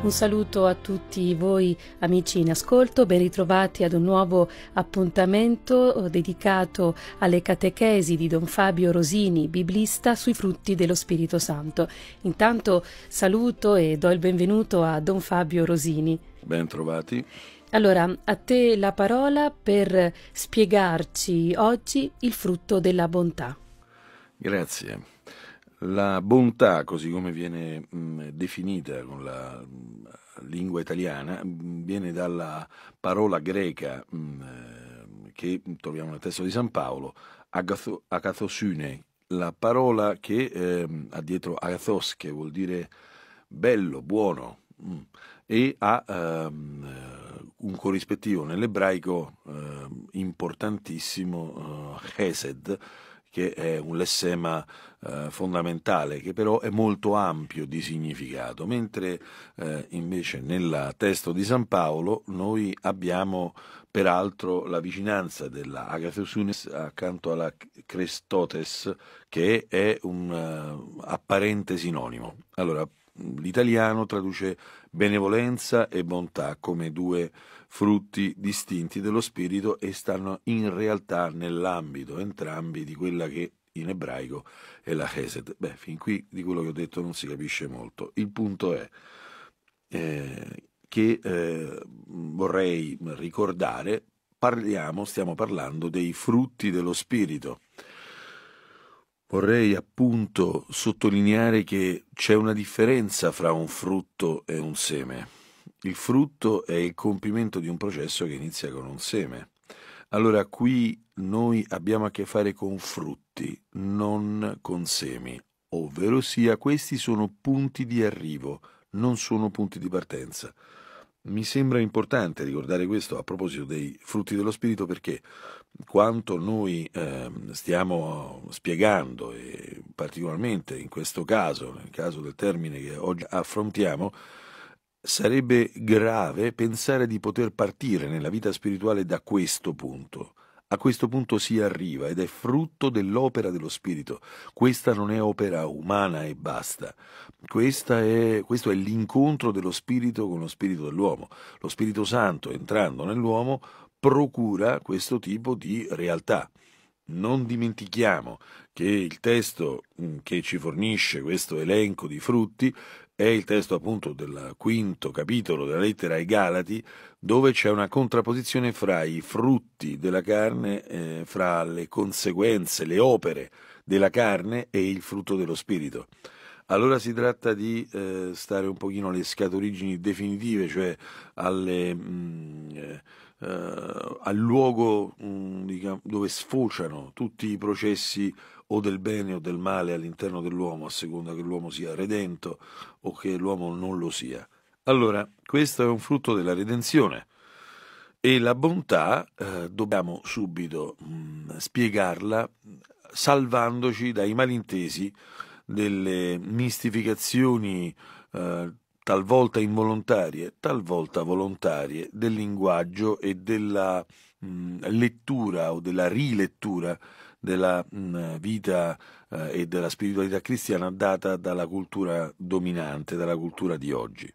Un saluto a tutti voi amici in ascolto, ben ritrovati ad un nuovo appuntamento eh, dedicato alle catechesi di Don Fabio Rosini, biblista, sui frutti dello Spirito Santo. Intanto saluto e do il benvenuto a Don Fabio Rosini. Ben trovati. Allora, a te la parola per spiegarci oggi il frutto della bontà. Grazie. La bontà, così come viene mh, mm, definita con la mh, mm, lingua italiana, mh, mm, viene dalla parola greca eh, che troviamo nel testo di San Paolo, agatho, agathosune, la parola che eh, ha dietro agathos, che vuol dire bello, buono, e ha ehm, eh, un corrispettivo nell'ebraico eh, importantissimo, eh, Hesed, che è un lessema eh, fondamentale, che però è molto ampio di significato, mentre eh, invece nel testo di San Paolo noi abbiamo peraltro la vicinanza della Agathesunes accanto alla Crestotes, che è un uh, apparente sinonimo. Allora, l'italiano traduce benevolenza e bontà come due frutti distinti dello spirito e stanno in realtà nell'ambito entrambi di quella che in ebraico è la Chesed. Beh, fin qui di quello che ho detto non si capisce molto. Il punto è eh, che eh, vorrei ricordare, parliamo, stiamo parlando dei frutti dello spirito. Vorrei appunto sottolineare che c'è una differenza fra un frutto e un seme. Il frutto è il compimento di un processo che inizia con un seme. Allora qui noi abbiamo a che fare con frutti, non con semi, ovvero sia questi sono punti di arrivo, non sono punti di partenza. Mi sembra importante ricordare questo a proposito dei frutti dello spirito perché quanto noi eh, stiamo spiegando e particolarmente in questo caso, nel caso del termine che oggi affrontiamo, Sarebbe grave pensare di poter partire nella vita spirituale da questo punto. A questo punto si arriva ed è frutto dell'opera dello Spirito. Questa non è opera umana e basta. È, questo è l'incontro dello Spirito con lo Spirito dell'uomo. Lo Spirito Santo, entrando nell'uomo, procura questo tipo di realtà. Non dimentichiamo che il testo mm, che ci fornisce questo elenco di frutti è il testo appunto del quinto capitolo della lettera ai Galati, dove c'è una contrapposizione fra i frutti della carne, eh, fra le conseguenze, le opere della carne e il frutto dello spirito. Allora si tratta di eh, stare un pochino alle scaturigini definitive, cioè alle, mh, mm, eh, eh, al luogo mh, mm, dove sfociano tutti i processi o del bene o del male all'interno dell'uomo, a seconda che l'uomo sia redento o che l'uomo non lo sia. Allora, questo è un frutto della redenzione e la bontà eh, dobbiamo subito mh, mm, spiegarla salvandoci dai malintesi delle mistificazioni eh, talvolta involontarie, talvolta volontarie, del linguaggio e della mh, mm, lettura o della rilettura della mm, vita eh, e della spiritualità cristiana data dalla cultura dominante, dalla cultura di oggi.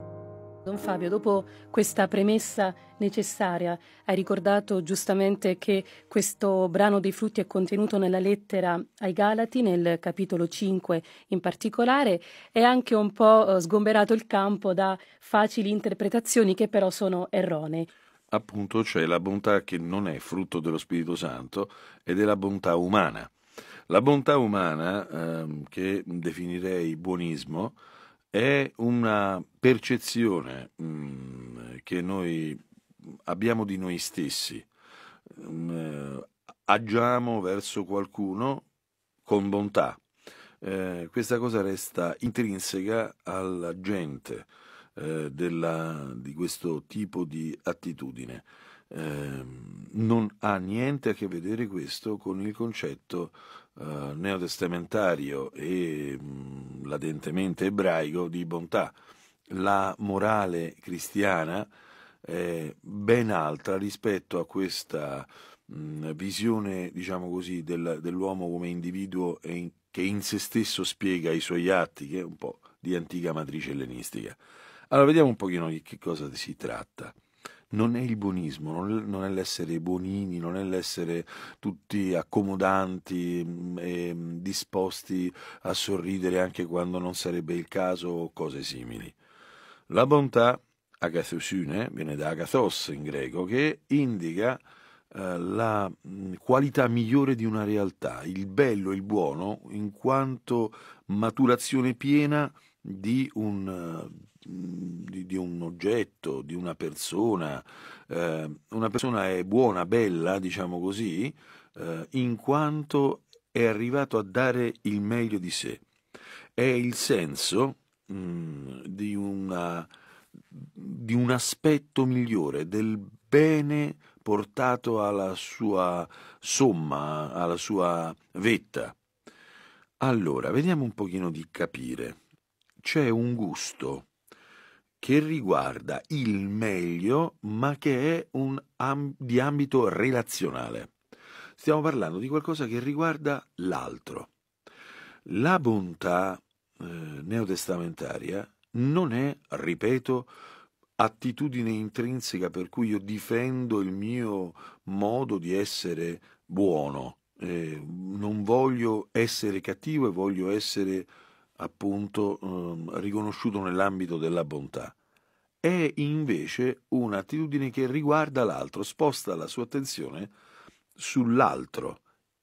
Don Fabio, dopo questa premessa necessaria, hai ricordato giustamente che questo brano dei frutti è contenuto nella lettera ai Galati, nel capitolo 5 in particolare, è anche un po' eh, sgomberato il campo da facili interpretazioni che però sono erronee appunto c'è la bontà che non è frutto dello Spirito Santo ed è la bontà umana. La bontà umana, ehm, che definirei buonismo, è una percezione mh, mm, che noi abbiamo di noi stessi. Mh, mm, eh, agiamo verso qualcuno con bontà. Eh, questa cosa resta intrinseca alla gente eh, della, di questo tipo di attitudine. Eh, non ha niente a che vedere questo con il concetto eh, neotestamentario e mh, mm, latentemente ebraico di bontà. La morale cristiana è ben altra rispetto a questa mh, mm, visione, diciamo così, del, dell'uomo come individuo in, che in se stesso spiega i suoi atti, che è un po' di antica matrice ellenistica. Allora, vediamo un pochino di che cosa si tratta. Non è il buonismo, non è l'essere buonini, non è l'essere tutti accomodanti mm, e mm, disposti a sorridere anche quando non sarebbe il caso o cose simili. La bontà, agathosune, viene da agathos in greco, che indica eh, la mm, qualità migliore di una realtà, il bello e il buono in quanto maturazione piena di un eh, di, di, un oggetto, di una persona. Eh, una persona è buona, bella, diciamo così, eh, in quanto è arrivato a dare il meglio di sé. È il senso mh, di, una, di un aspetto migliore, del bene portato alla sua somma, alla sua vetta. Allora, vediamo un pochino di capire. C'è un gusto che riguarda il meglio ma che è un am- di ambito relazionale. Stiamo parlando di qualcosa che riguarda l'altro. La bontà eh, neotestamentaria non è, ripeto, attitudine intrinseca per cui io difendo il mio modo di essere buono. Eh, non voglio essere cattivo e voglio essere appunto eh, riconosciuto nell'ambito della bontà. È invece un'attitudine che riguarda l'altro, sposta la sua attenzione sull'altro,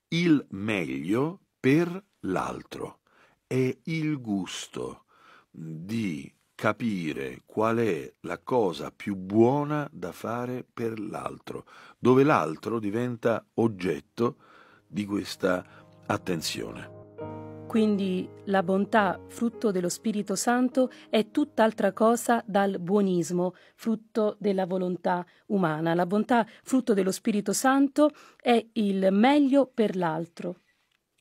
il meglio per l'altro. È il gusto di capire qual è la cosa più buona da fare per l'altro, dove l'altro diventa oggetto di questa attenzione. Quindi la bontà, frutto dello Spirito Santo, è tutt'altra cosa dal buonismo, frutto della volontà umana. La bontà, frutto dello Spirito Santo, è il meglio per l'altro.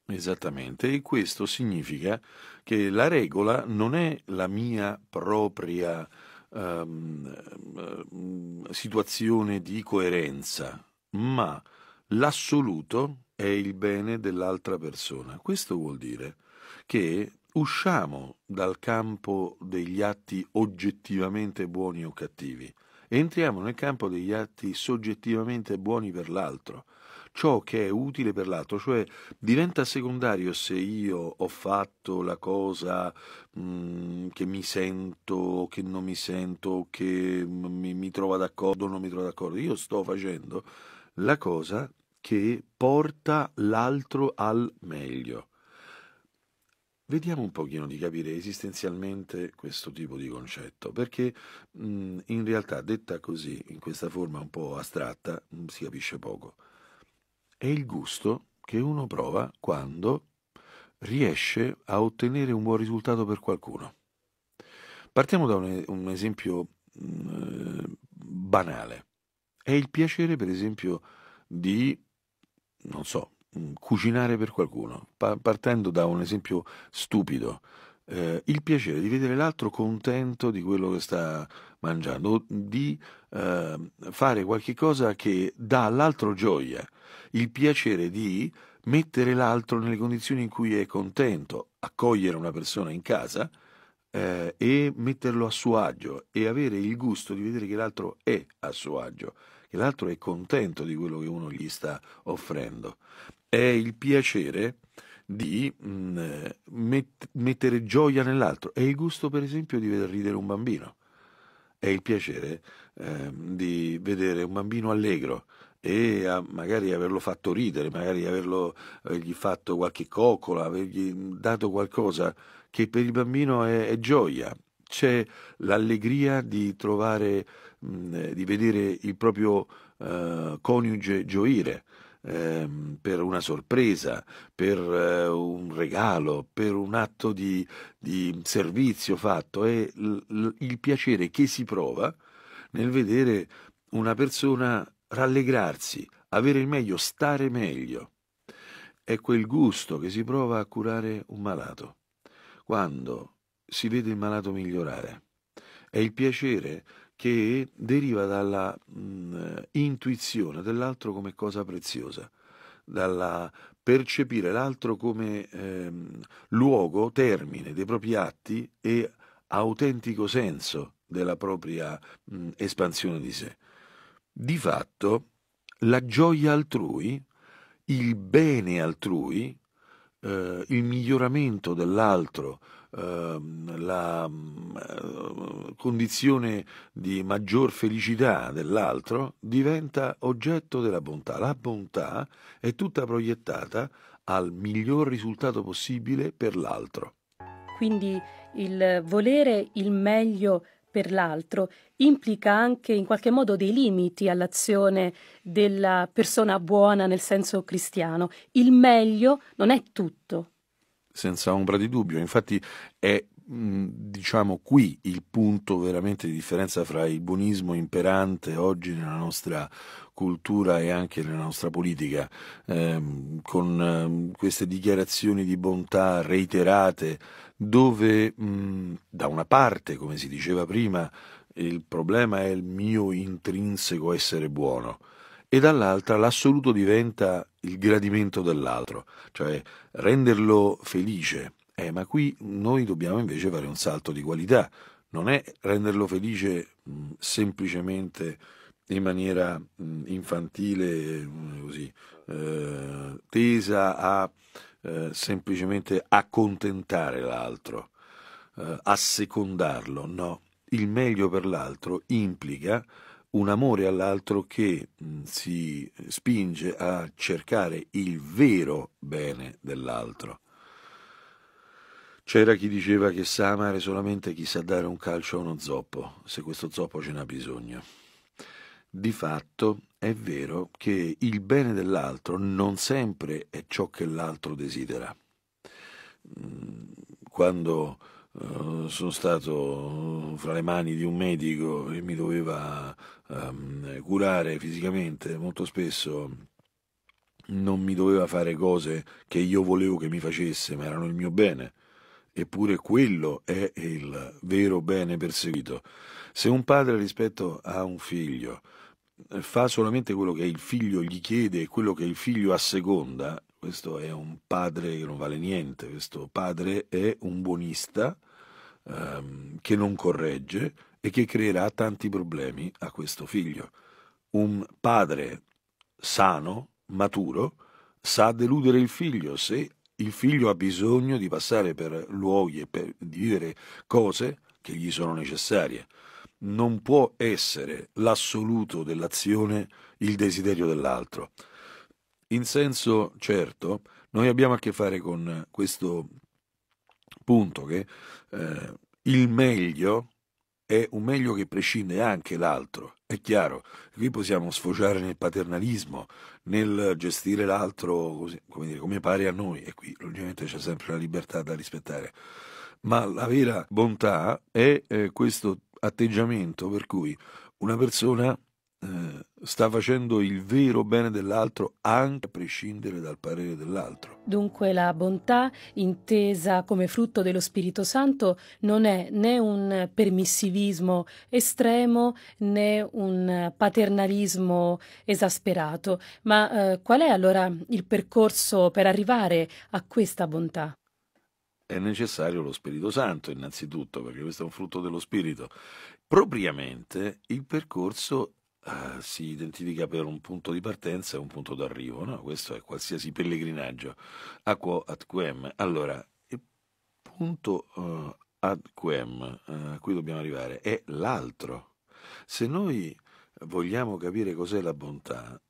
Esattamente, e questo significa che la regola non è la mia propria ehm, ehm situazione di coerenza, ma l'assoluto è il bene dell'altra persona. Questo vuol dire che usciamo dal campo degli atti oggettivamente buoni o cattivi entriamo nel campo degli atti soggettivamente buoni per l'altro, ciò che è utile per l'altro, cioè diventa secondario se io ho fatto la cosa mh, mm, che mi sento che non mi sento, che mi, mi trovo d'accordo o non mi trovo d'accordo, io sto facendo la cosa che porta l'altro al meglio. Vediamo un pochino di capire esistenzialmente questo tipo di concetto, perché mh, mm, in realtà detta così, in questa forma un po' astratta, mh, mm, si capisce poco. È il gusto che uno prova quando riesce a ottenere un buon risultato per qualcuno. Partiamo da un, un esempio mh, mm, banale. È il piacere, per esempio, di non so, mm, cucinare per qualcuno, partendo da un esempio stupido. Eh, il piacere di vedere l'altro contento di quello che sta mangiando, di eh, fare qualche cosa che dà all'altro gioia, il piacere di mettere l'altro nelle condizioni in cui è contento, accogliere una persona in casa eh, e metterlo a suo agio e avere il gusto di vedere che l'altro è a suo agio e l'altro è contento di quello che uno gli sta offrendo. È il piacere di mh, mm, met- mettere gioia nell'altro. È il gusto, per esempio, di vedere ridere un bambino. È il piacere eh, di vedere un bambino allegro, e a magari averlo fatto ridere, magari averlo, avergli fatto qualche coccola, avergli dato qualcosa che per il bambino è, è gioia. C'è l'allegria di trovare eh, di vedere il proprio eh, coniuge gioire ehm, per una sorpresa, per eh, un regalo, per un atto di, di servizio fatto, è l- il piacere che si prova nel vedere una persona rallegrarsi, avere il meglio, stare meglio. È quel gusto che si prova a curare un malato, quando si vede il malato migliorare. È il piacere che deriva dalla mh, mm, intuizione dell'altro come cosa preziosa, dalla percepire l'altro come ehm, luogo, termine dei propri atti e autentico senso della propria mh, mm, espansione di sé. Di fatto, la gioia altrui, il bene altrui, eh, il miglioramento dell'altro, Ehm, la mm, eh, condizione di maggior felicità dell'altro diventa oggetto della bontà. La bontà è tutta proiettata al miglior risultato possibile per l'altro. Quindi il volere il meglio per l'altro implica anche in qualche modo dei limiti all'azione della persona buona nel senso cristiano. Il meglio non è tutto senza ombra di dubbio. Infatti è mm, diciamo qui il punto veramente di differenza fra il buonismo imperante oggi nella nostra cultura e anche nella nostra politica, ehm, con ehm, queste dichiarazioni di bontà reiterate, dove mh, mm, da una parte, come si diceva prima, il problema è il mio intrinseco essere buono e dall'altra l'assoluto diventa il gradimento dell'altro, cioè renderlo felice. Eh, ma qui noi dobbiamo invece fare un salto di qualità, non è renderlo felice mh, mm, semplicemente in maniera mh, mm, infantile, mh, mm, così, eh, tesa a eh, semplicemente accontentare l'altro, eh, assecondarlo, no. Il meglio per l'altro implica un amore all'altro che mh, mm, si spinge a cercare il vero bene dell'altro. C'era chi diceva che sa amare solamente chi sa dare un calcio a uno zoppo, se questo zoppo ce n'ha bisogno. Di fatto è vero che il bene dell'altro non sempre è ciò che l'altro desidera. Mm, quando eh, sono stato eh, fra le mani di un medico e mi doveva um, curare fisicamente molto spesso non mi doveva fare cose che io volevo che mi facesse, ma erano il mio bene. Eppure quello è il vero bene perseguito. Se un padre rispetto a un figlio fa solamente quello che il figlio gli chiede e quello che il figlio asseconda, questo è un padre che non vale niente, questo padre è un buonista ehm, che non corregge, e che creerà tanti problemi a questo figlio. Un padre sano, maturo, sa deludere il figlio se il figlio ha bisogno di passare per luoghi e per, di vivere cose che gli sono necessarie. Non può essere l'assoluto dell'azione il desiderio dell'altro. In senso certo, noi abbiamo a che fare con questo punto che eh, il meglio è un meglio che prescinde anche l'altro. È chiaro, qui possiamo sfociare nel paternalismo, nel gestire l'altro così, come, dire, come pare a noi, e qui logicamente c'è sempre la libertà da rispettare. Ma la vera bontà è eh, questo atteggiamento per cui una persona eh, sta facendo il vero bene dell'altro anche a prescindere dal parere dell'altro. Dunque la bontà, intesa come frutto dello Spirito Santo, non è né un permissivismo estremo né un paternalismo esasperato, ma eh, qual è allora il percorso per arrivare a questa bontà? è necessario lo Spirito Santo innanzitutto, perché questo è un frutto dello Spirito. Propriamente il percorso eh, si identifica per un punto di partenza e un punto d'arrivo, no? questo è qualsiasi pellegrinaggio. Aquo ad quem. Allora, il punto eh, ad quem eh, a cui dobbiamo arrivare è l'altro. Se noi vogliamo capire cos'è la bontà,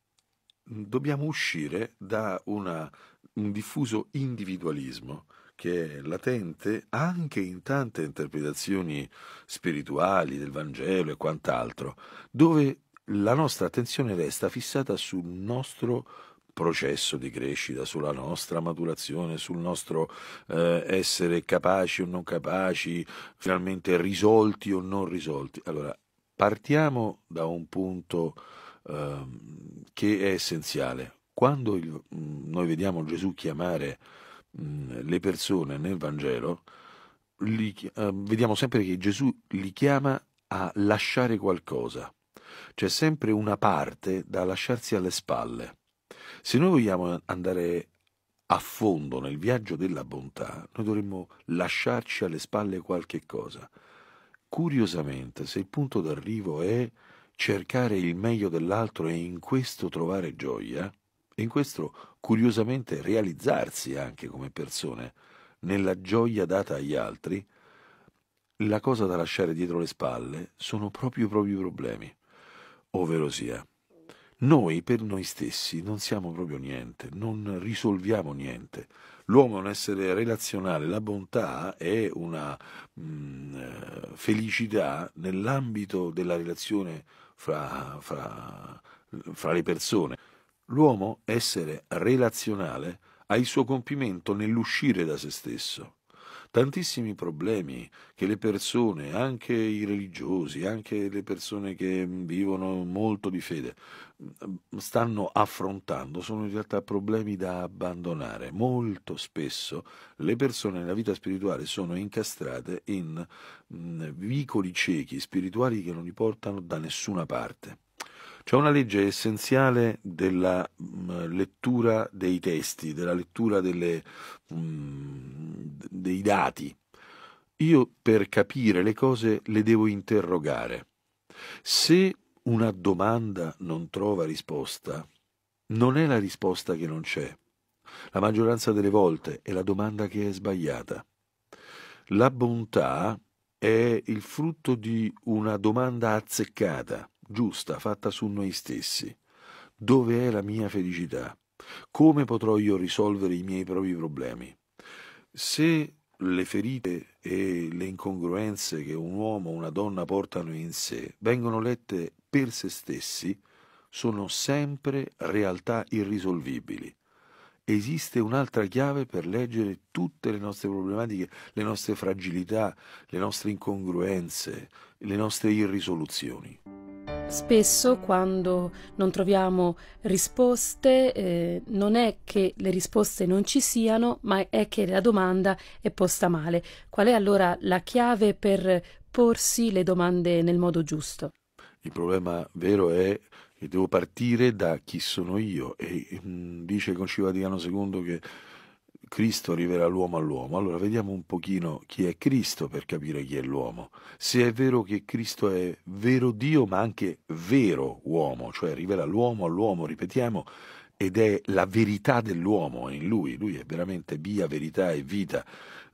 dobbiamo uscire da una, un diffuso individualismo che è latente anche in tante interpretazioni spirituali del Vangelo e quant'altro, dove la nostra attenzione resta fissata sul nostro processo di crescita, sulla nostra maturazione, sul nostro eh, essere capaci o non capaci, finalmente risolti o non risolti. Allora, partiamo da un punto eh, che è essenziale. Quando il, mm, noi vediamo Gesù chiamare mh, mm, le persone nel Vangelo, li, eh, vediamo sempre che Gesù li chiama a lasciare qualcosa c'è sempre una parte da lasciarsi alle spalle. Se noi vogliamo andare a fondo nel viaggio della bontà, noi dovremmo lasciarci alle spalle qualche cosa. Curiosamente, se il punto d'arrivo è cercare il meglio dell'altro e in questo trovare gioia, e in questo curiosamente realizzarsi anche come persone, nella gioia data agli altri, la cosa da lasciare dietro le spalle sono proprio i propri problemi ovvero sia noi per noi stessi non siamo proprio niente, non risolviamo niente. L'uomo è un essere relazionale, la bontà è una mh, mm, eh, felicità nell'ambito della relazione fra, fra, fra le persone. L'uomo, essere relazionale, ha il suo compimento nell'uscire da se stesso, tantissimi problemi che le persone, anche i religiosi, anche le persone che mm, vivono molto di fede, mm, stanno affrontando sono in realtà problemi da abbandonare. Molto spesso le persone nella vita spirituale sono incastrate in mm, vicoli ciechi spirituali che non li portano da nessuna parte. C'è una legge essenziale della mh, mm, lettura dei testi, della lettura delle, mh, mm, dei dati. Io per capire le cose le devo interrogare. Se una domanda non trova risposta, non è la risposta che non c'è. La maggioranza delle volte è la domanda che è sbagliata. La bontà è il frutto di una domanda azzeccata giusta, fatta su noi stessi. Dove è la mia felicità? Come potrò io risolvere i miei propri problemi? Se le ferite e le incongruenze che un uomo o una donna portano in sé vengono lette per se stessi, sono sempre realtà irrisolvibili. Esiste un'altra chiave per leggere tutte le nostre problematiche, le nostre fragilità, le nostre incongruenze, le nostre irrisoluzioni. Spesso quando non troviamo risposte eh, non è che le risposte non ci siano, ma è che la domanda è posta male. Qual è allora la chiave per porsi le domande nel modo giusto? Il problema vero è che devo partire da chi sono io e mh, mm, dice il Concilio II che Cristo rivela l'uomo all'uomo. Allora vediamo un pochino chi è Cristo per capire chi è l'uomo. Se è vero che Cristo è vero Dio ma anche vero uomo, cioè rivela l'uomo all'uomo, ripetiamo, ed è la verità dell'uomo in lui, lui è veramente via, verità e vita.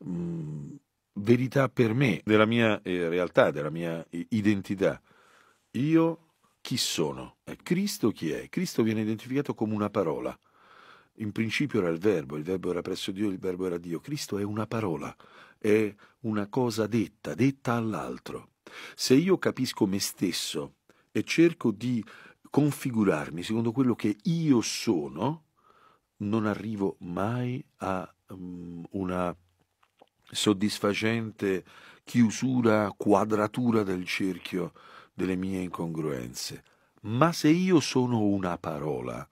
Mm, verità per me, della mia eh, realtà, della mia eh, identità. Io chi sono? Cristo chi è? Cristo viene identificato come una parola. In principio era il verbo, il verbo era presso Dio, il verbo era Dio. Cristo è una parola, è una cosa detta, detta all'altro. Se io capisco me stesso e cerco di configurarmi secondo quello che io sono, non arrivo mai a um, una soddisfacente chiusura, quadratura del cerchio delle mie incongruenze. Ma se io sono una parola,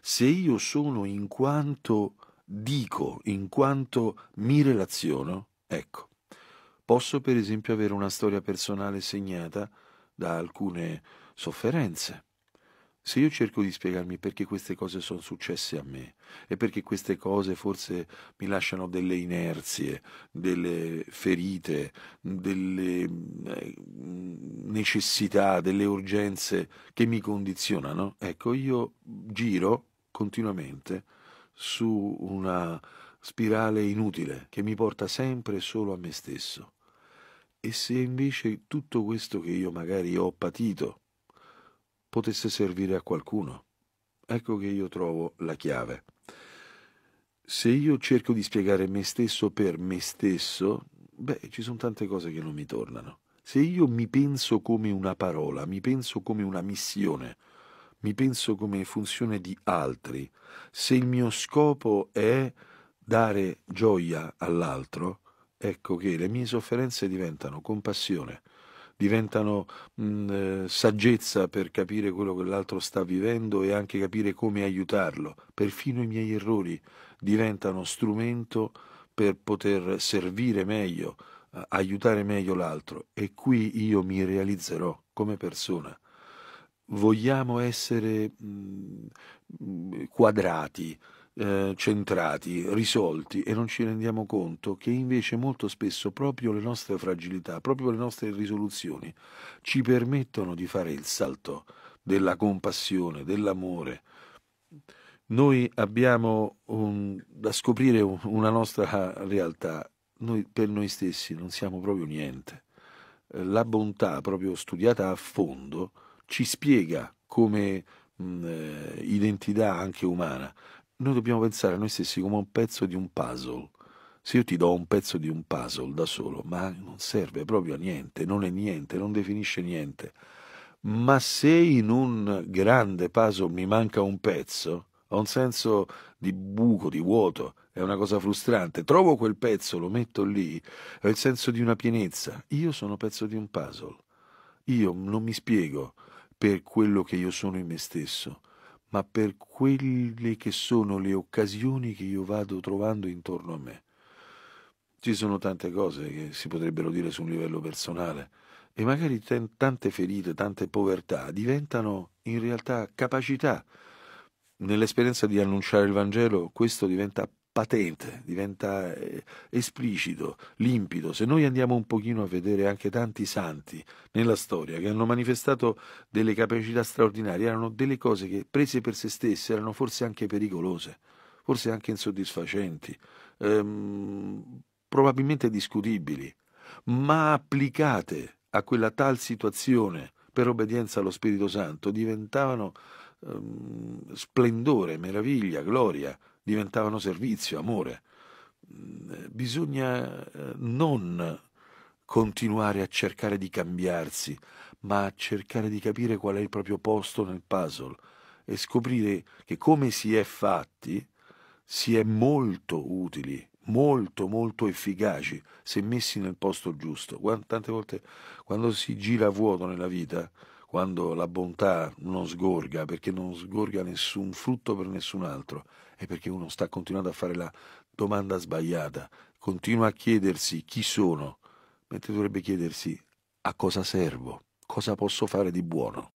se io sono in quanto dico, in quanto mi relaziono, ecco, posso per esempio avere una storia personale segnata da alcune sofferenze, se io cerco di spiegarmi perché queste cose sono successe a me e perché queste cose forse mi lasciano delle inerzie, delle ferite, delle eh, necessità, delle urgenze che mi condizionano, ecco, io giro continuamente su una spirale inutile che mi porta sempre solo a me stesso. E se invece tutto questo che io magari ho patito, potesse servire a qualcuno. Ecco che io trovo la chiave. Se io cerco di spiegare me stesso per me stesso, beh, ci sono tante cose che non mi tornano. Se io mi penso come una parola, mi penso come una missione, mi penso come funzione di altri, se il mio scopo è dare gioia all'altro, ecco che le mie sofferenze diventano compassione, diventano mh, eh, saggezza per capire quello che l'altro sta vivendo e anche capire come aiutarlo. Perfino i miei errori diventano strumento per poter servire meglio, eh, aiutare meglio l'altro e qui io mi realizzerò come persona. Vogliamo essere mh, quadrati, eh, centrati, risolti e non ci rendiamo conto che invece molto spesso proprio le nostre fragilità, proprio le nostre risoluzioni ci permettono di fare il salto della compassione, dell'amore. Noi abbiamo un, da scoprire una nostra realtà, noi per noi stessi non siamo proprio niente. La bontà, proprio studiata a fondo, ci spiega come mh, eh, identità anche umana, noi dobbiamo pensare a noi stessi come un pezzo di un puzzle. Se io ti do un pezzo di un puzzle da solo, ma non serve proprio a niente, non è niente, non definisce niente. Ma se in un grande puzzle mi manca un pezzo, ha un senso di buco, di vuoto, è una cosa frustrante. Trovo quel pezzo, lo metto lì, ho il senso di una pienezza. Io sono pezzo di un puzzle. Io non mi spiego per quello che io sono in me stesso ma per quelle che sono le occasioni che io vado trovando intorno a me. Ci sono tante cose che si potrebbero dire su un livello personale e magari t- tante ferite, tante povertà diventano in realtà capacità. Nell'esperienza di annunciare il Vangelo questo diventa patente, diventa eh, esplicito, limpido. Se noi andiamo un pochino a vedere anche tanti santi nella storia che hanno manifestato delle capacità straordinarie, erano delle cose che prese per se stesse erano forse anche pericolose, forse anche insoddisfacenti, ehm, probabilmente discutibili, ma applicate a quella tal situazione per obbedienza allo Spirito Santo diventavano ehm, splendore, meraviglia, gloria diventavano servizio, amore. Eh, bisogna eh, non continuare a cercare di cambiarsi, ma a cercare di capire qual è il proprio posto nel puzzle e scoprire che come si è fatti si è molto utili, molto molto efficaci se messi nel posto giusto. Tante volte quando si gira vuoto nella vita, quando la bontà non sgorga, perché non sgorga nessun frutto per nessun altro, è perché uno sta continuando a fare la domanda sbagliata, continua a chiedersi chi sono, mentre dovrebbe chiedersi a cosa servo, cosa posso fare di buono.